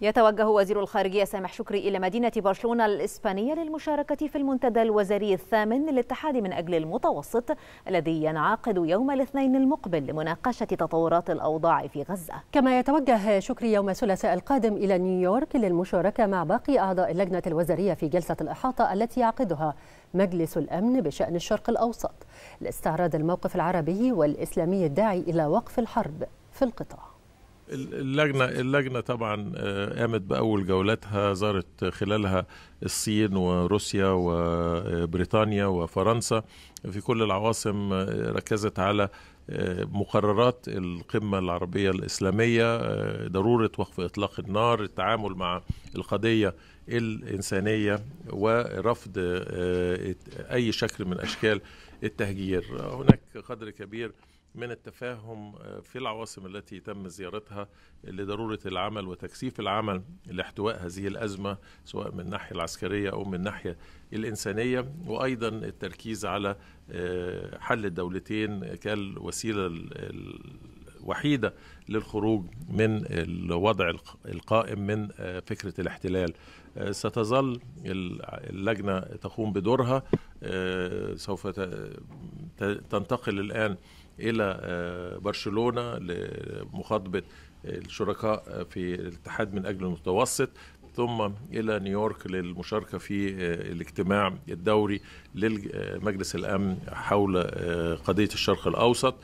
يتوجه وزير الخارجية سامح شكري إلى مدينة برشلونة الإسبانية للمشاركة في المنتدى الوزاري الثامن للاتحاد من أجل المتوسط الذي ينعقد يوم الاثنين المقبل لمناقشة تطورات الأوضاع في غزة كما يتوجه شكري يوم الثلاثاء القادم إلى نيويورك للمشاركة مع باقي أعضاء اللجنة الوزارية في جلسة الإحاطة التي يعقدها مجلس الأمن بشأن الشرق الأوسط لاستعراض الموقف العربي والإسلامي الداعي إلى وقف الحرب في القطاع اللجنة اللجنة طبعا آه، قامت بأول جولاتها زارت خلالها الصين وروسيا وبريطانيا وفرنسا في كل العواصم آه، ركزت على آه، مقررات القمة العربية الإسلامية ضرورة وقف إطلاق النار التعامل مع القضية الإنسانية ورفض أي شكل من أشكال التهجير هناك قدر كبير من التفاهم آه، في العواصم التي تم زيارتها لضروره العمل وتكثيف العمل لاحتواء هذه الازمه سواء من الناحيه العسكريه او من الناحيه الانسانيه وايضا التركيز على آه، حل الدولتين كالوسيله الوحيده للخروج من الوضع القائم من آه، فكرة الاحتلال ستظل اللجنة تقوم بدورها سوف تنتقل الآن الى آه، برشلونه لمخاطبه آه، الشركاء آه، في الاتحاد من اجل المتوسط ثم الى نيويورك للمشاركه في الاجتماع الدوري لمجلس الامن حول قضيه الشرق الاوسط